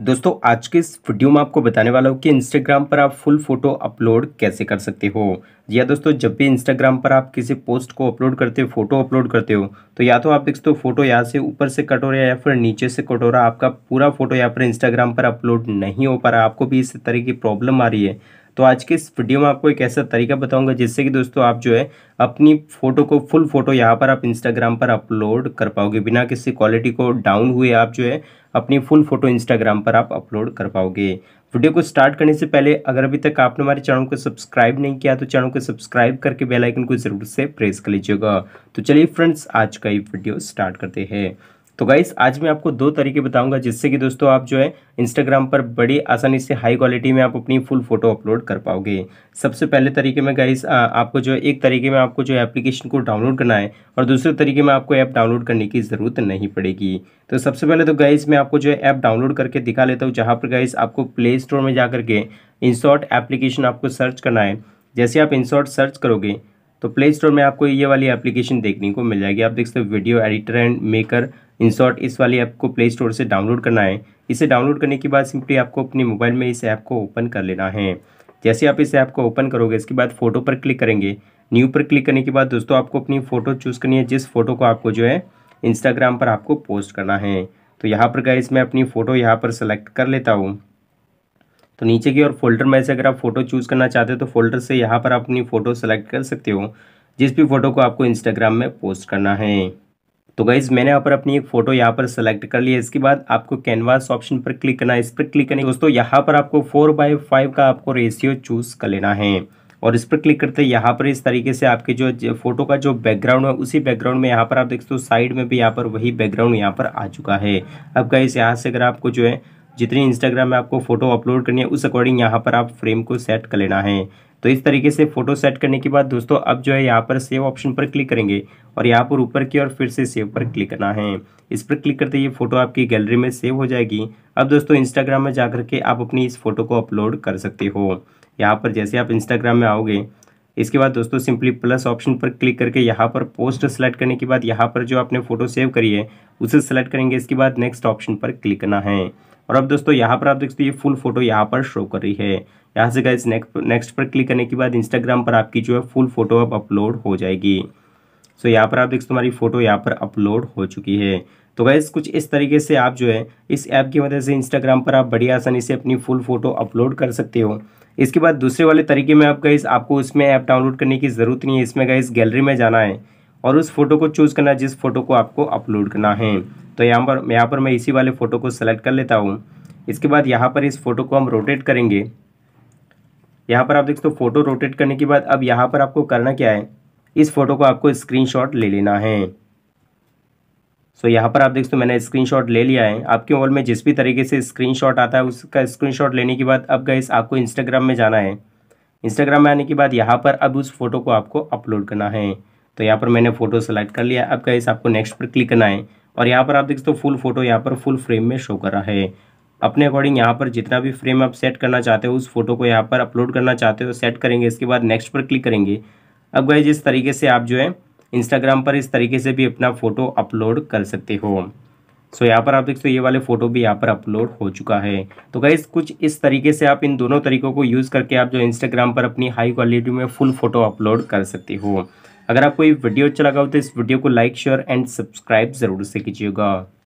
दोस्तों आज के इस वीडियो में आपको बताने वाला हूँ कि इंस्टाग्राम पर आप फुल फोटो अपलोड कैसे कर सकते हो या दोस्तों जब भी इंस्टाग्राम पर आप किसी पोस्ट को अपलोड करते हो फोटो अपलोड करते हो तो या तो आप देखते हो फोटो यहाँ से ऊपर से कट हो रहा है या फिर नीचे से कट हो रहा है आपका पूरा फोटो यहाँ पर इंस्टाग्राम पर अपलोड नहीं हो पा रहा आपको भी इस तरह की प्रॉब्लम आ रही है तो आज के इस वीडियो में आपको एक ऐसा तरीका बताऊंगा जिससे कि दोस्तों आप जो है अपनी फ़ोटो को फुल फ़ोटो यहाँ पर आप इंस्टाग्राम पर अपलोड कर पाओगे बिना किसी क्वालिटी को डाउन हुए आप जो है अपनी फुल फ़ोटो इंस्टाग्राम पर आप अपलोड कर पाओगे वीडियो को स्टार्ट करने से पहले अगर अभी तक आपने हमारे चैनल को सब्सक्राइब नहीं किया तो चैनल को सब्सक्राइब करके बेल आइकन को ज़रूर से प्रेस कर लीजिएगा तो चलिए फ्रेंड्स आज का ये वीडियो स्टार्ट करते हैं तो गाइस आज मैं आपको दो तरीके बताऊंगा जिससे कि दोस्तों आप जो है इंस्टाग्राम पर बड़ी आसानी से हाई क्वालिटी में आप अपनी फुल फोटो अपलोड कर पाओगे सबसे पहले तरीके में गाइस आपको जो है एक तरीके में आपको जो है एप्लीकेशन को डाउनलोड करना है और दूसरे तरीके में आपको ऐप डाउनलोड करने की ज़रूरत नहीं पड़ेगी तो सबसे पहले तो गाइस मैं आपको जो है ऐप डाउनलोड करके दिखा लेता हूँ जहाँ पर गाइस आपको प्ले स्टोर में जा करके इंसॉर्ट एप्लीकेशन आपको सर्च करना है जैसे आप इंसॉर्ट सर्च करोगे तो प्ले स्टोर में आपको ये वाली एप्लीकेशन देखने को मिल जाएगी आप देख सकते हो video editor and maker InShot इस वाली ऐप को प्ले स्टोर से डाउनलोड करना है इसे डाउनलोड करने के बाद सिंपली आपको अपने मोबाइल में इस ऐप को ओपन कर लेना है जैसे आप इस ऐप को ओपन करोगे इसके बाद फोटो पर क्लिक करेंगे न्यू पर क्लिक करने के बाद दोस्तों आपको अपनी फ़ोटो चूज़ करनी है जिस फोटो को आपको जो है इंस्टाग्राम पर आपको पोस्ट करना है तो यहाँ पर गाइस मैं अपनी फ़ोटो यहाँ पर सेलेक्ट कर लेता हूँ तो नीचे की ओर फोल्डर में से अगर आप फ़ोटो चूज़ करना चाहते हो तो फोल्डर से यहाँ पर आप अपनी फ़ोटो सेलेक्ट कर सकते हो जिस भी फ़ोटो को आपको इंस्टाग्राम में पोस्ट करना है तो गाइज मैंने यहाँ पर अपनी एक फोटो यहाँ पर सेलेक्ट कर लिया इसके बाद आपको कैनवास ऑप्शन पर क्लिक करना है इस पर क्लिक है दोस्तों यहाँ पर आपको फोर बाय फाइव का आपको रेशियो चूज कर लेना है और इस पर क्लिक करते हैं यहाँ पर इस तरीके से आपके जो फोटो का जो बैकग्राउंड है उसी बैकग्राउंड में यहाँ पर आप देखते हो साइड में भी यहाँ पर वही बैकग्राउंड यहाँ पर आ चुका है अब गाइस यहाँ से अगर आपको जो है जितनी इंस्टाग्राम में आपको फ़ोटो अपलोड करनी है उस अकॉर्डिंग यहाँ पर आप फ्रेम को सेट कर लेना है तो इस तरीके से फ़ोटो सेट करने के बाद दोस्तों अब जो है यहाँ पर सेव ऑप्शन पर क्लिक करेंगे और यहाँ पर ऊपर की और फिर से सेव पर क्लिक करना है इस पर क्लिक करते ही फ़ोटो आपकी गैलरी में सेव हो जाएगी अब दोस्तों इंस्टाग्राम में जा के आप अपनी इस फ़ोटो को अपलोड कर सकते हो यहाँ पर जैसे आप इंस्टाग्राम में आओगे इसके बाद दोस्तों सिंपली प्लस ऑप्शन पर क्लिक करके यहाँ पर पोस्ट सेलेक्ट करने के बाद यहाँ पर जो आपने फोटो सेव करी है उसे सेलेक्ट करेंगे इसके बाद नेक्स्ट ऑप्शन पर क्लिक करना है और अब दोस्तों यहाँ पर आप देखते ये फुल फोटो यहाँ पर शो कर रही है यहाँ से गए नेक्स्ट नेक्स्ट पर क्लिक करने के बाद इंस्टाग्राम पर आपकी जो है फुल फोटो अब अपलोड हो जाएगी सो यहाँ पर आप देखते हमारी फोटो यहाँ पर अपलोड हो चुकी है तो गैस कुछ इस तरीके से आप जो है इस ऐप की मदद से इंस्टाग्राम पर आप बड़ी आसानी से अपनी फुल फोटो अपलोड कर सकते हो इसके बाद दूसरे वाले तरीके में आप गैस आपको इसमें ऐप डाउनलोड करने की ज़रूरत नहीं है इसमें गैस गैलरी में जाना है और उस फोटो को चूज़ करना जिस फोटो को आपको अपलोड करना है तो यहाँ पर यहाँ पर मैं इसी वाले फ़ोटो को सेलेक्ट कर लेता हूँ इसके बाद यहाँ पर इस फोटो को हम रोटेट करेंगे यहाँ पर आप देखते हो फोटो रोटेट करने के बाद अब यहाँ पर आपको करना क्या है इस फोटो को आपको स्क्रीनशॉट ले लेना है सो so, यहाँ पर आप देख सकते हो मैंने स्क्रीनशॉट ले लिया है आपके मोबाइल में जिस भी तरीके से स्क्रीनशॉट आता है उसका स्क्रीनशॉट लेने के बाद अब गए आपको इंस्टाग्राम में जाना है इंस्टाग्राम में आने के बाद यहाँ पर अब उस फोटो को आपको अपलोड करना है तो यहाँ पर मैंने फोटो सेलेक्ट कर लिया अब गए आपको नेक्स्ट पर क्लिक करना है और यहाँ पर आप देख सकते हो फुल फोटो यहाँ पर फुल फ्रेम में शो कर रहा है अपने अकॉर्डिंग यहाँ पर जितना भी फ्रेम आप सेट करना चाहते हो उस फोटो को यहाँ पर अपलोड करना चाहते हो सेट करेंगे इसके बाद नेक्स्ट पर क्लिक करेंगे अब गए जिस तरीके से आप जो है इंस्टाग्राम पर इस तरीके से भी अपना फ़ोटो अपलोड कर सकते हो सो so, यहाँ पर आप देख सकते हो ये वाले फ़ोटो भी यहाँ पर अपलोड हो चुका है तो गाइज कुछ इस तरीके से आप इन दोनों तरीकों को यूज़ करके आप जो इंस्टाग्राम पर अपनी हाई क्वालिटी में फुल फ़ोटो अपलोड कर सकते हो अगर आपको ये वीडियो अच्छा लगा हो तो इस वीडियो को लाइक शेयर एंड सब्सक्राइब ज़रूर से कीजिएगा